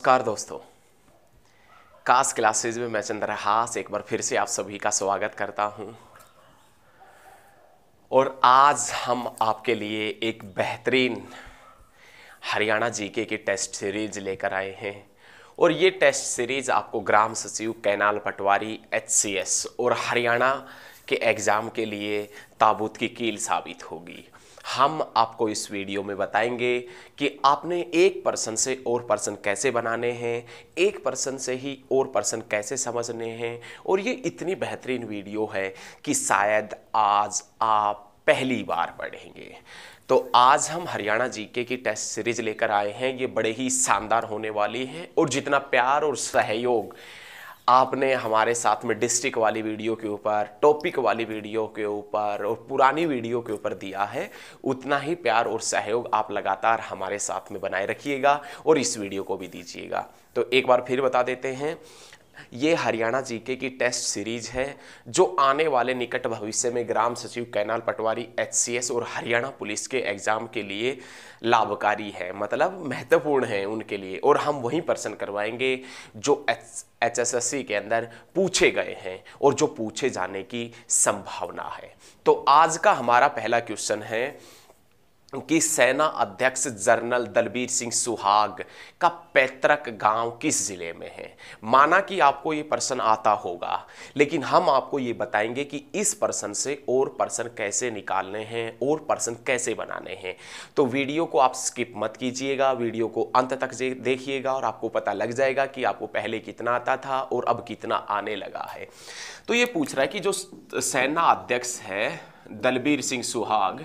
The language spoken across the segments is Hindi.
नमस्कार दोस्तों कास क्लासेज में मैं चंद्रहास एक बार फिर से आप सभी का स्वागत करता हूं और आज हम आपके लिए एक बेहतरीन हरियाणा जीके की टेस्ट सीरीज लेकर आए हैं और ये टेस्ट सीरीज आपको ग्राम सचिव कैनाल पटवारी एच और हरियाणा के एग्ज़ाम के लिए ताबूत की कील साबित होगी हम आपको इस वीडियो में बताएंगे कि आपने एक पर्सन से और पर्सन कैसे बनाने हैं एक पर्सन से ही और पर्सन कैसे समझने हैं और ये इतनी बेहतरीन वीडियो है कि शायद आज आप पहली बार पढ़ेंगे तो आज हम हरियाणा जीके की टेस्ट सीरीज लेकर आए हैं ये बड़े ही शानदार होने वाली है और जितना प्यार और सहयोग आपने हमारे साथ में डिस्ट्रिक्ट वाली वीडियो के ऊपर टॉपिक वाली वीडियो के ऊपर और पुरानी वीडियो के ऊपर दिया है उतना ही प्यार और सहयोग आप लगातार हमारे साथ में बनाए रखिएगा और इस वीडियो को भी दीजिएगा तो एक बार फिर बता देते हैं ये हरियाणा जीके की टेस्ट सीरीज है जो आने वाले निकट भविष्य में ग्राम सचिव कैनाल पटवारी एचसीएस और हरियाणा पुलिस के एग्ज़ाम के लिए लाभकारी है मतलब महत्वपूर्ण है उनके लिए और हम वही पर्सन करवाएंगे जो एच एचएसएससी के अंदर पूछे गए हैं और जो पूछे जाने की संभावना है तो आज का हमारा पहला क्वेश्चन है कि सेना अध्यक्ष जनरल दलबीर सिंह सुहाग का पैतृक गांव किस ज़िले में है माना कि आपको ये पर्सन आता होगा लेकिन हम आपको ये बताएंगे कि इस पर्सन से और पर्सन कैसे निकालने हैं और पर्सन कैसे बनाने हैं तो वीडियो को आप स्किप मत कीजिएगा वीडियो को अंत तक देखिएगा और आपको पता लग जाएगा कि आपको पहले कितना आता था और अब कितना आने लगा है तो ये पूछ रहा है कि जो सेना अध्यक्ष है दलबीर सिंह सुहाग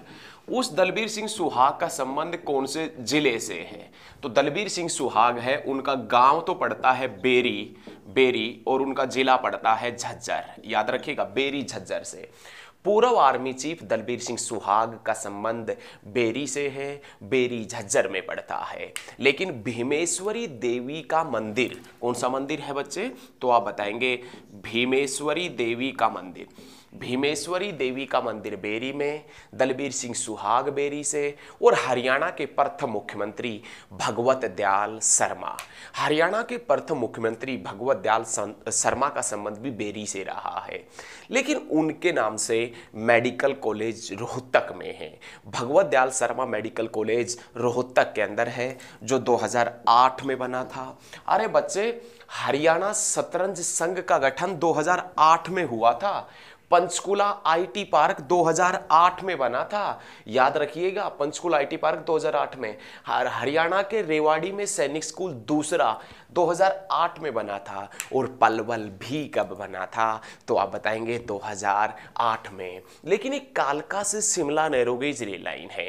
उस दलबीर सिंह सुहाग का संबंध कौन से जिले से है तो दलबीर सिंह सुहाग है उनका गांव तो पड़ता है बेरी बेरी और उनका जिला पड़ता है झज्जर याद रखिएगा बेरी झज्जर से पूर्व आर्मी चीफ दलबीर सिंह सुहाग का संबंध बेरी से है बेरी झज्जर में पड़ता है लेकिन भीमेश्वरी देवी का मंदिर कौन सा मंदिर है बच्चे तो आप बताएंगे भीमेश्वरी देवी का मंदिर भीमेश्वरी देवी का मंदिर बेरी में दलबीर सिंह सुहाग बेरी से और हरियाणा के प्रथम मुख्यमंत्री भगवत दयाल शर्मा हरियाणा के प्रथम मुख्यमंत्री भगवत दयाल शर्मा का संबंध भी बेरी से रहा है लेकिन उनके नाम से मेडिकल कॉलेज रोहतक में है भगवत दयाल शर्मा मेडिकल कॉलेज रोहतक के अंदर है जो 2008 में बना था अरे बच्चे हरियाणा शतरंज संघ का गठन 2008 में हुआ था पंचकुला आईटी पार्क 2008 में बना था याद रखिएगा पंचकुला आईटी पार्क 2008 में हरियाणा के रेवाड़ी में सैनिक स्कूल दूसरा 2008 में बना था और पलवल भी कब बना था तो आप बताएंगे 2008 में लेकिन एक कालका से शिमला नैरोगेज रेल लाइन है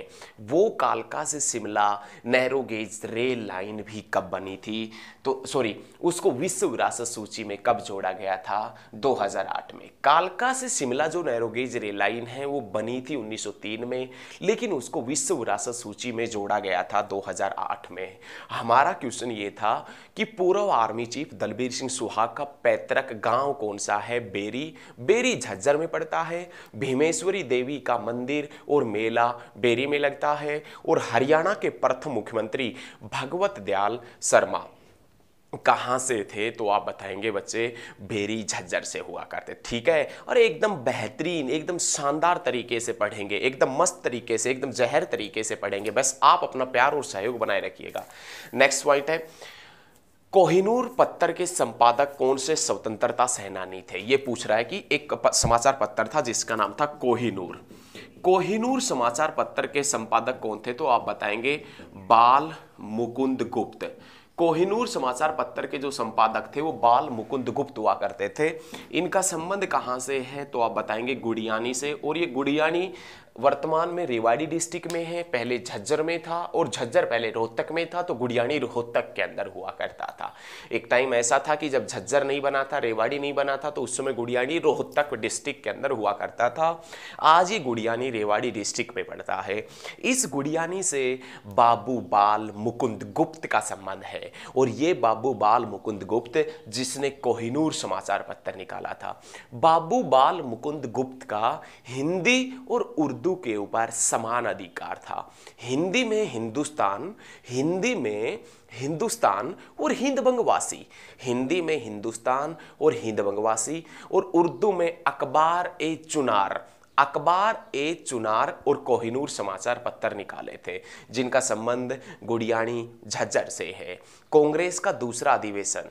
वो कालका से शिमला नैरोगेज रेल लाइन भी कब बनी थी तो सॉरी उसको विश्व विरासत सूची में कब जोड़ा गया था 2008 में कालका से शिमला जो नैरोगेज रेल लाइन है वो बनी थी 1903 में लेकिन उसको विश्व विरासत सूची में जोड़ा गया था 2008 में हमारा क्वेश्चन ये था कि पूर्व आर्मी चीफ दलबीर सिंह सुहाग का पैतृक गांव कौन सा है बेरी बेरी झज्जर में पड़ता है भीमेश्वरी देवी का मंदिर और मेला बेरी में लगता है और हरियाणा के प्रथम मुख्यमंत्री भगवत दयाल शर्मा कहाँ से थे तो आप बताएंगे बच्चे बेरी झज्जर से हुआ करते ठीक है और एकदम बेहतरीन एकदम शानदार तरीके से पढ़ेंगे एकदम मस्त तरीके से एकदम जहर तरीके से पढ़ेंगे बस आप अपना प्यार और सहयोग बनाए रखिएगा नेक्स्ट पॉइंट है कोहिनूर पत्थर के संपादक कौन से स्वतंत्रता सेनानी थे ये पूछ रहा है कि एक समाचार पत्र था जिसका नाम था कोहिनूर कोहिनूर समाचार पत्र के संपादक कौन थे तो आप बताएंगे बाल मुकुंद गुप्त कोहिनूर समाचार पत्र के जो संपादक थे वो बाल मुकुंद गुप्त हुआ करते थे इनका संबंध कहाँ से है तो आप बताएंगे गुड़ियानी से और ये गुड़ियानी वर्तमान में रेवाड़ी डिस्ट्रिक्ट में है पहले झज्जर में था और झज्जर पहले रोहतक में था तो गुड़ियाणी रोहतक के अंदर हुआ करता था एक टाइम ऐसा था कि जब झज्जर नहीं बना था रेवाड़ी नहीं बना था तो उस समय गुड़ियाणी रोहतक डिस्ट्रिक्ट के अंदर हुआ करता था आज ये गुड़ियानी रेवाड़ी डिस्ट्रिक्ट में पड़ता है इस गुड़ियानी से बाबू बाल मुकुंद गुप्त का संबंध है और ये बाबू बाल मुकुंद गुप्त जिसने कोहिनूर समाचार पत्र निकाला था बाबू बाल मुकुंद गुप्त का हिंदी और उर्दू उर्दू के ऊपर समान अधिकार था हिंदी में हिंदुस्तान हिंदी में हिंदुस्तान और हिंदबंगवासी हिंदी में हिंदुस्तान और हिंदबंगवासी और उर्दू में अखबार ए चुनार अखबार ए चुनार और कोहिनूर समाचार पत्र निकाले थे जिनका संबंध गुड़ियाणी झज्जर से है कांग्रेस का दूसरा अधिवेशन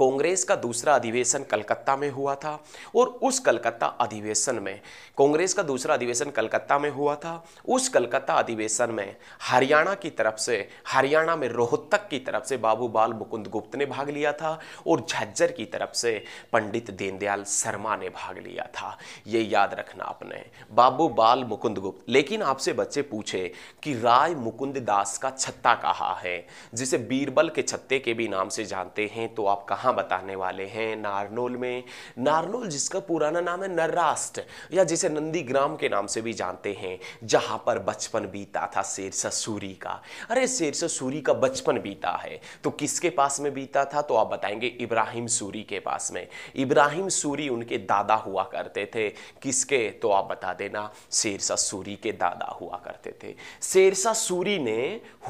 कांग्रेस का दूसरा अधिवेशन कलकत्ता में हुआ था और उस कलकत्ता अधिवेशन में कांग्रेस का दूसरा अधिवेशन कलकत्ता में हुआ था उस कलकत्ता अधिवेशन में हरियाणा की तरफ से हरियाणा में रोहतक की तरफ से बाबू बाल मुकुंद गुप्त ने भाग लिया था और झज्जर की तरफ से पंडित दीनदयाल शर्मा ने भाग लिया था ये याद रखना आपने बाबू बाल मुकुंद गुप्त लेकिन आपसे बच्चे पूछे कि राय मुकुंद दास का छत्ता कहा है जिसे बीरबल के छत्ते के भी नाम से जानते हैं तो आपका कहाँ बताने वाले हैं नारनोल में नारनोल जिसका पुराना नाम है नर्रास्ट या जिसे नंदीग्राम के नाम से भी जानते हैं जहाँ पर बचपन बीता था शेरसा सूरी का अरे शेरसा सूरी का बचपन बीता है तो किसके पास में बीता था तो आप बताएंगे इब्राहिम सूरी के पास में इब्राहिम सूरी उनके दादा हुआ करते थे किसके तो आप बता देना शेरसा सूरी के दादा हुआ करते थे शेरसा सूरी ने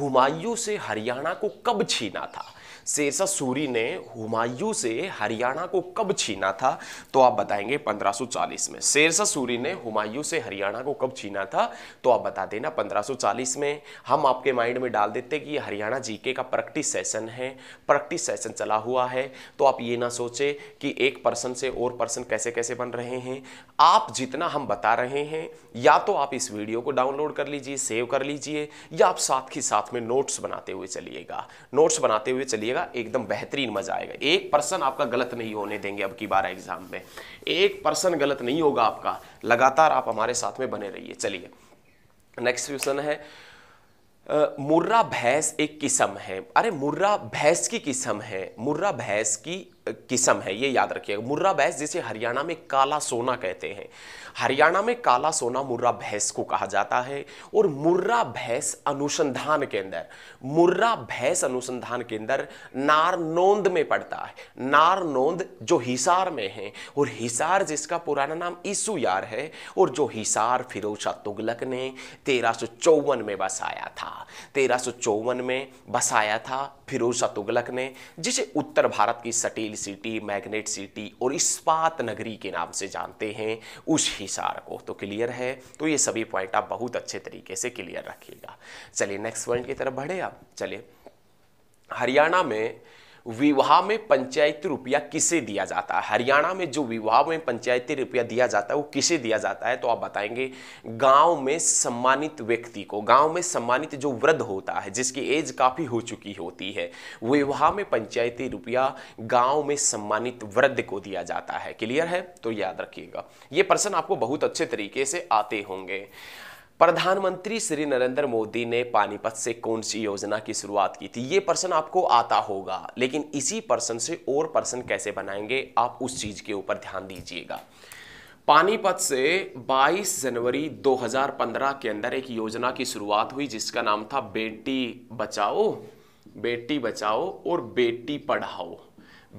हुमायूं से हरियाणा को कब छीना था शेरशाह सूरी ने हुमायूं से हरियाणा को कब छीना था तो आप बताएंगे 1540 में शेरशाह सूरी ने हुमायूं से हरियाणा को कब छीना था तो आप बता देना 1540 में हम आपके माइंड में डाल देते कि हरियाणा जीके का प्रैक्टिस सेशन है प्रैक्टिस सेशन चला हुआ है तो आप ये ना सोचे कि एक पर्सन से और पर्सन कैसे कैसे बन रहे हैं आप जितना हम बता रहे हैं या तो आप इस वीडियो को डाउनलोड कर लीजिए सेव कर लीजिए या आप साथ ही साथ में नोट्स बनाते हुए चलिएगा नोट्स बनाते हुए चलिए कीजिएगा एकदम बेहतरीन मजा आएगा एक पर्सन आपका गलत नहीं होने देंगे अब की बार एग्जाम में एक पर्सन गलत नहीं होगा आपका लगातार आप हमारे साथ में बने रहिए चलिए नेक्स्ट क्वेश्चन है मुर्रा भैंस एक किस्म है अरे मुर्रा भैंस की किस्म है मुर्रा भैंस की किस्म है ये याद रखिएगा मुर्रा भैंस जिसे हरियाणा में काला सोना कहते हैं हरियाणा में काला सोना मुर्रा भैंस को कहा जाता है और मुर्रा भैंस अनुसंधान केंद्र मुर्रा भैंस अनुसंधान केंद्र नारनोंद में पड़ता है नारनोंद जो हिसार में है और हिसार जिसका पुराना नाम ईसु यार है और जो हिसार फिरोज शाह तुगलक ने तेरह में बसाया था तेरह में बसाया था फिरोज शाह तुगलक ने जिसे उत्तर भारत की steel steel city magnet city और इस्पात नगरी के नाम से जानते हैं उस हिसार को तो क्लियर है तो ये सभी पॉइंट आप बहुत अच्छे तरीके से क्लियर रखिएगा चलिए नेक्स्ट पॉइंट की तरफ बढ़े आप चलिए हरियाणा में विवाह में पंचायती रुपया किसे दिया जाता है हरियाणा में जो विवाह में पंचायती रुपया दिया जाता है वो किसे दिया जाता है तो आप बताएंगे गांव में सम्मानित व्यक्ति को गांव में सम्मानित जो वृद्ध होता है जिसकी एज काफ़ी हो चुकी होती है विवाह में पंचायती रुपया गांव में सम्मानित वृद्ध को दिया जाता है क्लियर है तो याद रखिएगा ये प्रश्न आपको बहुत अच्छे तरीके से आते होंगे प्रधानमंत्री श्री नरेंद्र मोदी ने पानीपत से कौन सी योजना की शुरुआत की थी ये पर्सन आपको आता होगा लेकिन इसी पर्सन से और पर्सन कैसे बनाएंगे आप उस चीज़ के ऊपर ध्यान दीजिएगा पानीपत से 22 जनवरी 2015 के अंदर एक योजना की शुरुआत हुई जिसका नाम था बेटी बचाओ बेटी बचाओ और बेटी पढ़ाओ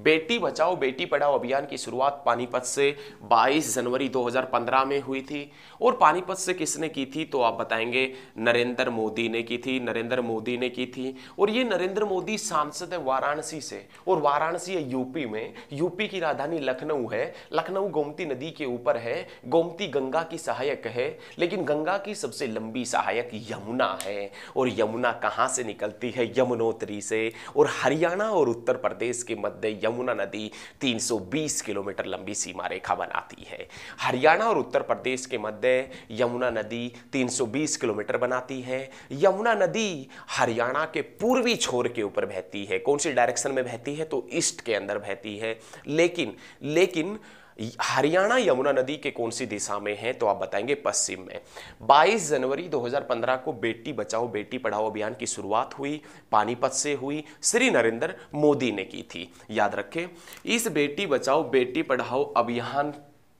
बेटी बचाओ बेटी पढ़ाओ अभियान की शुरुआत पानीपत से 22 जनवरी 2015 में हुई थी और पानीपत से किसने की थी तो आप बताएंगे नरेंद्र मोदी ने की थी नरेंद्र मोदी ने की थी और ये नरेंद्र मोदी सांसद है वाराणसी से और वाराणसी है यूपी में यूपी की राजधानी लखनऊ है लखनऊ गोमती नदी के ऊपर है गोमती गंगा की सहायक है लेकिन गंगा की सबसे लंबी सहायक यमुना है और यमुना कहाँ से निकलती है यमुनोत्री से और हरियाणा और उत्तर प्रदेश के मध्य यमुना नदी 320 किलोमीटर लंबी सीमा रेखा बनाती है हरियाणा और उत्तर प्रदेश के मध्य यमुना नदी 320 किलोमीटर बनाती है यमुना नदी हरियाणा के पूर्वी छोर के ऊपर बहती है कौन सी डायरेक्शन में बहती है तो ईस्ट के अंदर बहती है लेकिन लेकिन हरियाणा यमुना नदी के कौन सी दिशा में है तो आप बताएंगे पश्चिम में 22 जनवरी 2015 को बेटी बचाओ बेटी पढ़ाओ अभियान की शुरुआत हुई पानीपत से हुई श्री नरेंद्र मोदी ने की थी याद रखें इस बेटी बचाओ बेटी पढ़ाओ अभियान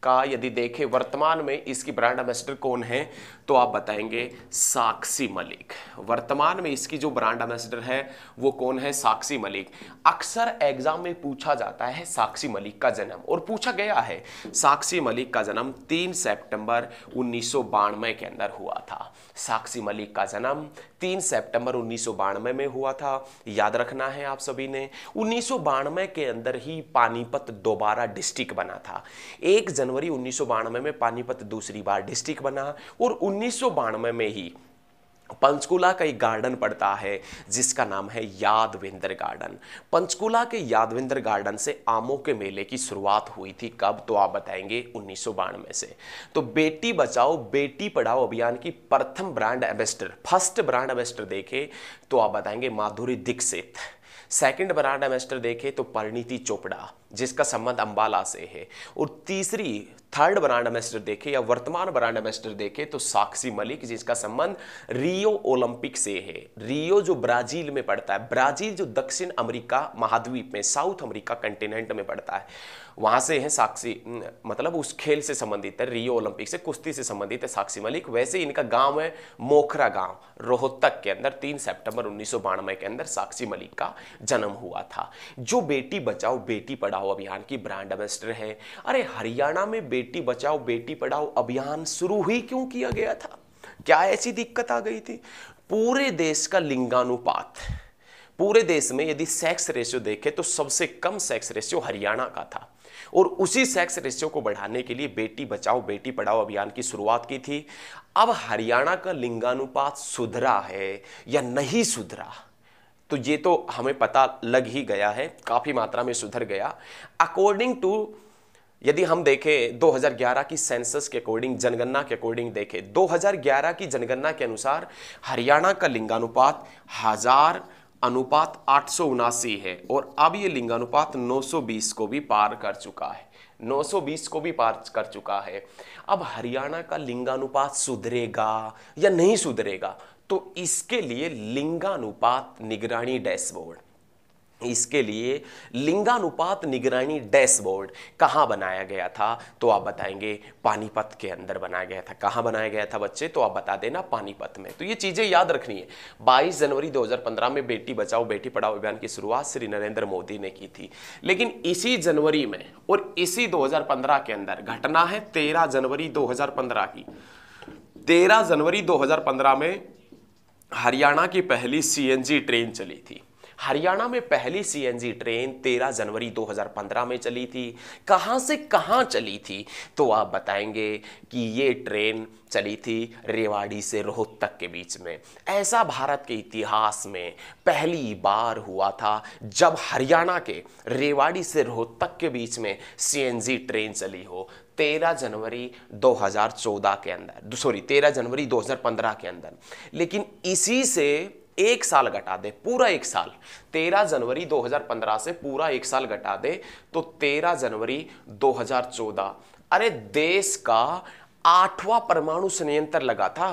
का यदि देखें वर्तमान में इसकी ब्रांड एम्बेसडर कौन है तो आप बताएंगे साक्षी मलिक वर्तमान में इसकी जो ब्रांड एम्बेसडर है वो कौन है साक्षी मलिक अक्सर एग्जाम में पूछा जाता है साक्षी मलिक का जन्म और पूछा गया है साक्षी मलिक का जन्म 3 सितंबर उन्नीस के अंदर हुआ था साक्षी मलिक का जन्म 3 सितंबर उन्नीस में हुआ था याद रखना है आप सभी ने उन्नीस के अंदर ही पानीपत दोबारा डिस्ट्रिक्ट बना था एक जनवरी उन्नीस में पानीपत दूसरी बार डिस्ट्रिक्ट बना और उन्नीस में ही पंचकुला का एक गार्डन पड़ता है जिसका नाम है यादविंदर गार्डन पंचकुला के यादविंदर गार्डन से आमों के मेले की शुरुआत हुई थी कब तो आप बताएंगे उन्नीस में से तो बेटी बचाओ बेटी पढ़ाओ अभियान की प्रथम brand ambassador first brand ambassador देखे तो आप बताएंगे Madhuri Dixit second brand ambassador देखें तो परिणीति चोपड़ा जिसका संबंध अंबाला से है और तीसरी थर्ड ब्रांड एम्बेसडर देखे या वर्तमान ब्रांड एम्बेसडर देखे तो साक्षी मलिक जिसका संबंध रियो ओलंपिक से है रियो जो ब्राजील में पड़ता है ब्राजील जो दक्षिण अमेरिका महाद्वीप में साउथ अमेरिका कंटिनेंट में पड़ता है वहाँ से हैं साक्षी मतलब उस खेल से संबंधित है रियो ओलंपिक से कुश्ती से संबंधित है साक्षी मलिक वैसे इनका गाँव है मोखरा गाँव रोहतक के अंदर तीन सेप्टेम्बर उन्नीस के अंदर साक्षी मलिक का जन्म हुआ था जो बेटी बचाओ बेटी पढ़ाओ अभियान की ब्रांड एम्बेसडर है अरे हरियाणा में बेटी बचाओ बेटी पढ़ाओ अभियान शुरू ही क्यों किया गया था क्या ऐसी दिक्कत आ गई थी पूरे देश का लिंगानुपात पूरे देश में यदि सेक्स रेशियो देखें तो सबसे कम सेक्स रेशियो हरियाणा का था और उसी सेक्स रेशियो को बढ़ाने के लिए बेटी बचाओ बेटी पढ़ाओ अभियान की शुरुआत की थी अब हरियाणा का लिंगानुपात सुधरा है या नहीं सुधरा तो ये तो हमें पता लग ही गया है काफ़ी मात्रा में सुधर गया अकॉर्डिंग टू यदि हम देखें 2011 की सेंसस के अकॉर्डिंग जनगणना के अकॉर्डिंग देखें 2011 की जनगणना के अनुसार हरियाणा का लिंगानुपात हजार अनुपात आठ है और अब ये लिंगानुपात 920 को भी पार कर चुका है 920 को भी पार कर चुका है अब हरियाणा का लिंगानुपात सुधरेगा या नहीं सुधरेगा तो इसके लिए लिंगानुपात निगरानी डैशबोर्ड इसके लिए लिंगानुपात निगरानी डैशबोर्ड कहाँ बनाया गया था तो आप बताएंगे पानीपत के अंदर बनाया गया था कहाँ बनाया गया था बच्चे तो आप बता देना पानीपत में तो ये चीज़ें याद रखनी है 22 जनवरी 2015 में बेटी बचाओ बेटी पढ़ाओ अभियान की शुरुआत श्री नरेंद्र मोदी ने की थी लेकिन इसी जनवरी में और इसी दो के अंदर घटना है तेरह जनवरी दो की तेरह जनवरी दो में हरियाणा की पहली सी ट्रेन चली थी हरियाणा में पहली सीएनजी ट्रेन 13 जनवरी 2015 में चली थी कहां से कहां चली थी तो आप बताएंगे कि ये ट्रेन चली थी रेवाड़ी से रोहतक के बीच में ऐसा भारत के इतिहास में पहली बार हुआ था जब हरियाणा के रेवाड़ी से रोहतक के बीच में सीएनजी ट्रेन चली हो 13 जनवरी 2014 के अंदर सॉरी 13 जनवरी 2015 के अंदर लेकिन इसी से एक साल घटा दे पूरा एक साल 13 जनवरी 2015 से पूरा एक साल घटा दे तो 13 जनवरी 2014 अरे देश का आठवां परमाणु संयंत्र लगा था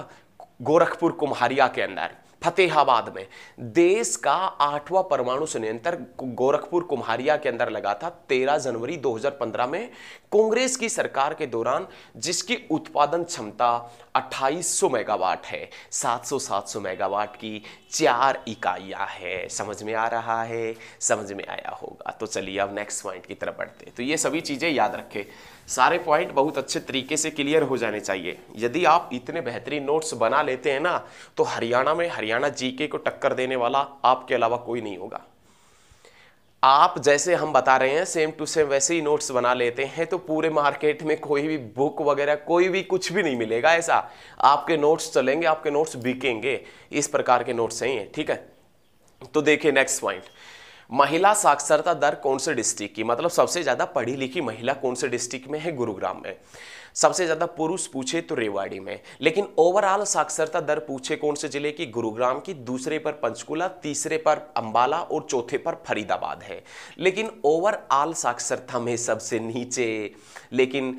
गोरखपुर कुम्हारिया के अंदर फतेहाबाद में देश का आठवां परमाणु संयंत्र गोरखपुर कुम्हारिया के अंदर लगा था 13 जनवरी 2015 में कांग्रेस की सरकार के दौरान जिसकी उत्पादन क्षमता 2800 मेगावाट है 700-700 मेगावाट की चार इकाइयां है समझ में आ रहा है समझ में आया होगा तो चलिए अब नेक्स्ट पॉइंट की तरफ बढ़ते तो ये सभी चीज़ें याद रखें सारे पॉइंट बहुत अच्छे तरीके से क्लियर हो जाने चाहिए यदि आप इतने बेहतरीन नोट्स बना लेते हैं ना तो हरियाणा में हरियाणा जीके को टक्कर देने वाला आपके अलावा कोई नहीं होगा आप जैसे हम बता रहे हैं सेम टू सेम वैसे ही नोट्स बना लेते हैं तो पूरे मार्केट में कोई भी बुक वगैरह कोई भी कुछ भी नहीं मिलेगा ऐसा आपके नोट्स चलेंगे आपके नोट्स बिकेंगे इस प्रकार के नोट्स हैं ठीक है तो देखिए नेक्स्ट पॉइंट महिला साक्षरता दर कौन से डिस्ट्रिक्ट की मतलब सबसे ज़्यादा पढ़ी लिखी महिला कौन से डिस्ट्रिक्ट में है गुरुग्राम में सबसे ज़्यादा पुरुष पूछे तो रेवाड़ी में लेकिन ओवरऑल साक्षरता दर पूछे कौन से जिले की गुरुग्राम की दूसरे पर पंचकुला तीसरे पर अंबाला और चौथे पर फरीदाबाद है लेकिन ओवरऑल साक्षरता में सबसे नीचे लेकिन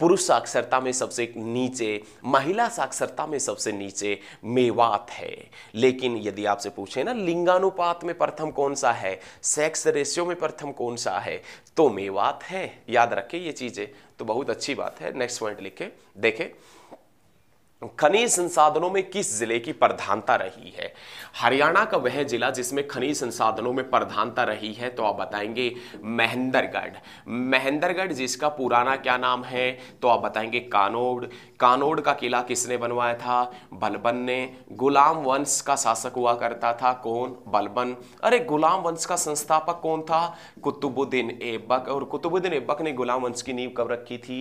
पुरुष साक्षरता में सबसे नीचे महिला साक्षरता में सबसे नीचे मेवात है लेकिन यदि आपसे पूछे ना लिंगानुपात में प्रथम कौन सा है सेक्स रेशियो में प्रथम कौन सा है तो मेवात है याद रखे ये चीज़ें तो बहुत अच्छी बात है नेक्स्ट पॉइंट लिखे देखें खनिज संसाधनों में किस जिले की प्रधानता रही है हरियाणा का वह जिला जिसमें खनिज संसाधनों में प्रधानता रही है तो आप बताएंगे महेंद्रगढ़ महेंद्रगढ़ जिसका पुराना क्या नाम है तो आप बताएंगे कानोड कानोड का किला किसने बनवाया था बलबन ने गुलाम वंश का शासक हुआ करता था कौन बलबन अरे गुलाम वंश का संस्थापक कौन था कुतुबुद्दीन एबक और कुतुबुद्दीन एबक ने गुलाम वंश की नींव कब रखी थी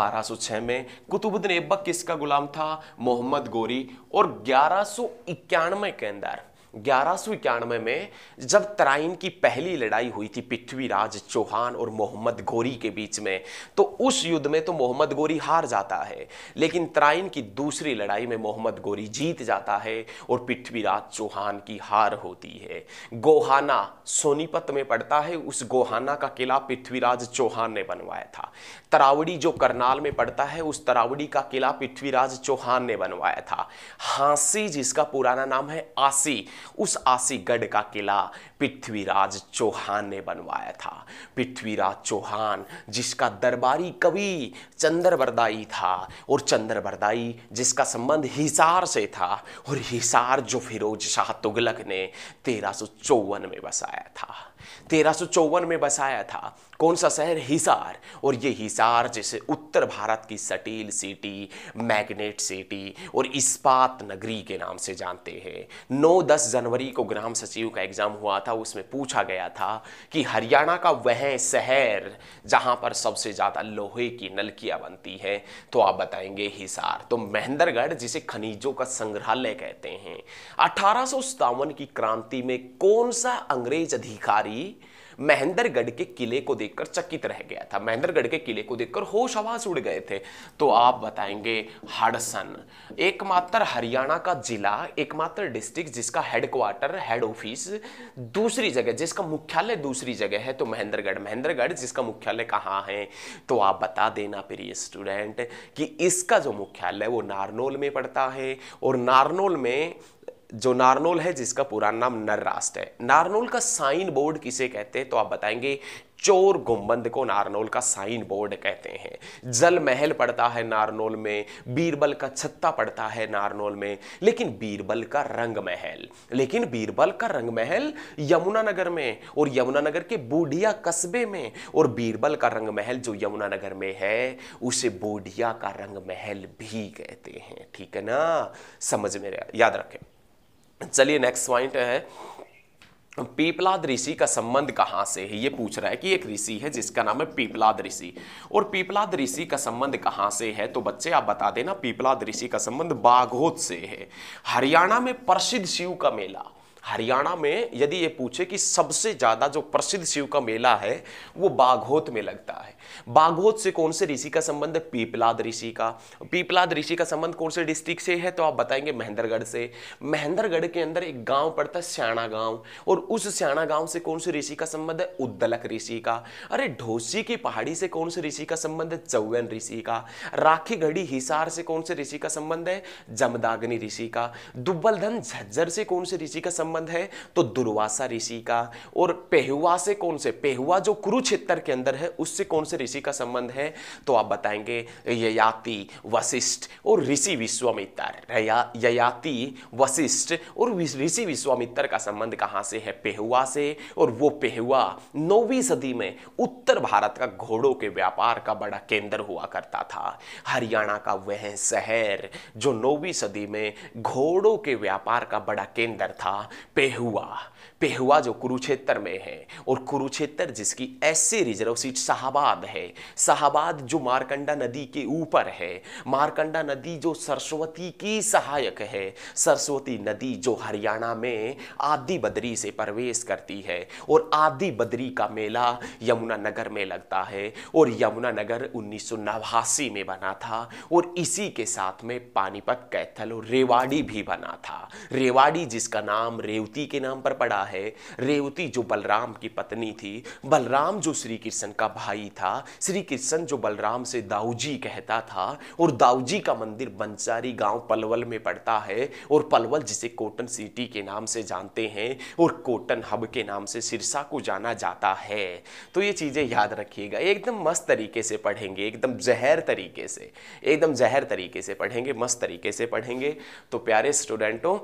बारह में कुतुबुद्दीन एबक किसका गुलाम था मोहम्मद गोरी और ग्यारह सौ इक्यानवे के अंदर ग्यारह सौ इक्यानवे में जब तराइन की पहली लड़ाई हुई थी पृथ्वीराज चौहान और मोहम्मद गोरी के बीच में तो उस युद्ध में तो मोहम्मद गोरी हार जाता है लेकिन तराइन की दूसरी लड़ाई में मोहम्मद गोरी जीत जाता है और पृथ्वीराज चौहान की हार होती है गोहाना सोनीपत में पड़ता है उस गोहाना का किला पृथ्वीराज चौहान ने बनवाया था तरावड़ी जो करनाल में पड़ता है उस तरावड़ी का किला पृथ्वीराज चौहान ने बनवाया था हांसी जिसका पुराना नाम है आसी उस आसीगढ़ का किला पृथ्वीराज चौहान ने बनवाया था पृथ्वीराज चौहान जिसका दरबारी कवि चंद्रवरदाई था और चंद्रवरदाई जिसका संबंध हिसार से था और हिसार जो फिरोज शाह तुगलक ने तेरह में बसाया था तेरह में बसाया था कौन सा शहर हिसार और ये हिसार जैसे उत्तर भारत की सटील सिटी मैग्नेट सिटी और इस्पात नगरी के नाम से जानते हैं 9-10 जनवरी को ग्राम सचिव का एग्जाम हुआ था उसमें पूछा गया था कि हरियाणा का वह शहर जहां पर सबसे ज़्यादा लोहे की नलकियां बनती है तो आप बताएंगे हिसार तो महेंद्रगढ़ जिसे खनिजों का संग्रहालय कहते हैं अठारह की क्रांति में कौन सा अंग्रेज अधिकारी महेंद्रगढ़ के किले को देखकर चकित रह गया था महेंद्रगढ़ के किले को देखकर होश आवाज उड़ गए थे तो आप बताएंगे हडसन एकमात्र हरियाणा का जिला एकमात्र डिस्ट्रिक्ट जिसका हेडक्वार्टर हेड ऑफिस दूसरी जगह जिसका मुख्यालय दूसरी जगह है तो महेंद्रगढ़ महेंद्रगढ़ जिसका मुख्यालय कहाँ है तो आप बता देना प्रिय स्टूडेंट कि इसका जो मुख्यालय वो नारनोल में पड़ता है और नारनोल में जो नारनोल है जिसका पूरा नाम नर्रास्ट है नारनोल का साइन बोर्ड किसे कहते हैं तो आप बताएंगे चोर गुम्बंद को नारनोल का साइन बोर्ड कहते हैं जल महल पड़ता है नारनोल में बीरबल का छत्ता पड़ता है नारनोल में लेकिन बीरबल का रंग महल लेकिन बीरबल का रंग महल यमुनानगर में और यमुनानगर के बूढ़िया कस्बे में और बीरबल का रंग महल जो यमुनानगर में है उसे बूढ़िया का रंग महल भी कहते हैं ठीक है ना समझ में याद रखें चलिए नेक्स्ट पॉइंट है पीपलाद ऋषि का संबंध कहाँ से है ये पूछ रहा है कि एक ऋषि है जिसका नाम है पीपलाद ऋषि और पीपलाद ऋषि का संबंध कहाँ से है तो बच्चे आप बता देना पीपलाद ऋषि का संबंध बाघोत से है हरियाणा में प्रसिद्ध शिव का मेला हरियाणा में यदि ये पूछे कि सबसे ज़्यादा जो प्रसिद्ध शिव का मेला है वो बाघोत में लगता है बाघोत से कौन से ऋषि का संबंध है पीपलाद ऋषि का पीपलाद ऋषि का संबंध कौन से डिस्ट्रिक्ट से है तो आप बताएंगे महेंद्रगढ़ से महेंद्रगढ़ के अंदर एक गांव पड़ता है स्याणा गांव और उस स्याणा गांव से कौन से ऋषि का संबंध है उद्दलक ऋषि का अरे ढोसी की पहाड़ी से कौन से ऋषि का संबंध है चौवन ऋषि का राखी घड़ी हिसार से कौन से ऋषि का संबंध है जमदाग्नि ऋषि का दुब्बलधन झज्जर से कौन से ऋषि का संबंध संबंध है तो दुर्वासा ऋषि का और पेहुआ से कौन से पेहुआ जो कुरुक्षेत्र के अंदर है उससे कौन से ऋषि का संबंध है तो आप बताएंगे ययाति वशिष्ठ और ऋषि विश्वामित्र ययाति वशिष्ठ और ऋषि विश्वामित्र का संबंध कहाँ से है पेहुआ से और वो पेहुआ नौवीं सदी में उत्तर भारत का घोड़ों के व्यापार का बड़ा केंद्र हुआ करता था हरियाणा का वह शहर जो नौवीं सदी में घोड़ों के व्यापार का बड़ा केंद्र था Pehua. पेहुआ जो कुरुक्षेत्र में है और कुरुक्षेत्र जिसकी ऐसे रिजर्व सीट शाहबाद है शाहबाद जो मारकंडा नदी के ऊपर है मारकंडा नदी जो सरस्वती की सहायक है सरस्वती नदी जो हरियाणा में आदि बद्री से प्रवेश करती है और आदि बद्री का मेला यमुना नगर में लगता है और यमुना नगर उन्नीस में बना था और इसी के साथ में पानीपत कैथल और रेवाड़ी भी बना था रेवाड़ी जिसका नाम रेवती के नाम पर पड़ा है रेवती जो बलराम की पत्नी थी बलराम जो श्री कृष्ण का भाई था श्री कृष्ण जो बलराम से दाऊजी कहता था और दाऊजी का मंदिर बंसारी गांव पलवल में पड़ता है और पलवल जिसे कोटन सिटी के नाम से जानते हैं और कोटन हब के नाम से सिरसा को जाना जाता है तो ये चीज़ें याद रखिएगा एकदम मस्त तरीके से पढ़ेंगे एकदम जहर तरीके से एकदम जहर तरीके से पढ़ेंगे मस्त तरीके से पढ़ेंगे तो प्यारे स्टूडेंटों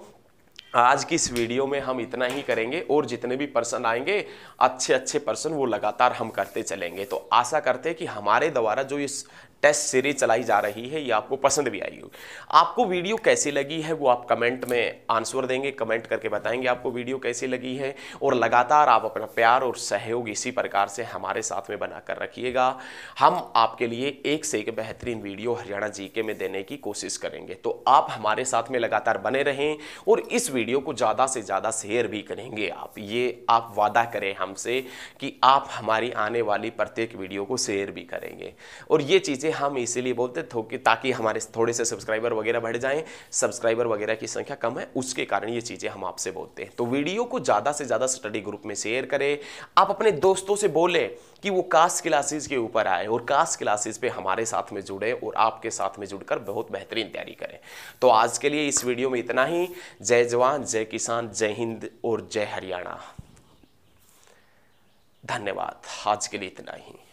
आज की इस वीडियो में हम इतना ही करेंगे और जितने भी पर्सन आएंगे अच्छे अच्छे पर्सन वो लगातार हम करते चलेंगे तो आशा करते हैं कि हमारे द्वारा जो इस टेस्ट सीरीज चलाई जा रही है ये आपको पसंद भी आई होगी आपको वीडियो कैसी लगी है वो आप कमेंट में आंसर देंगे कमेंट करके बताएंगे आपको वीडियो कैसी लगी है और लगातार आप अपना प्यार और सहयोग इसी प्रकार से हमारे साथ में बनाकर रखिएगा हम आपके लिए एक से एक बेहतरीन वीडियो हरियाणा जी के में देने की कोशिश करेंगे तो आप हमारे साथ में लगातार बने रहें और इस वीडियो को ज़्यादा से ज़्यादा शेयर भी करेंगे आप ये आप वादा करें हमसे कि आप हमारी आने वाली प्रत्येक वीडियो को शेयर भी करेंगे और ये चीज़ें चीज़ें हम इसीलिए बोलते थोके ताकि हमारे थोड़े से सब्सक्राइबर वगैरह बढ़ जाएं सब्सक्राइबर वगैरह की संख्या कम है उसके कारण ये चीज़ें हम आपसे बोलते हैं तो वीडियो को ज़्यादा से ज़्यादा स्टडी ग्रुप में शेयर करें आप अपने दोस्तों से बोले कि वो कास्ट क्लासेस के ऊपर आए और कास्ट क्लासेस पे हमारे साथ में जुड़े और आपके साथ में जुड़कर बहुत बेहतरीन तैयारी करें तो आज के लिए इस वीडियो में इतना ही जय जवान जय किसान जय हिंद और जय हरियाणा धन्यवाद आज के लिए इतना ही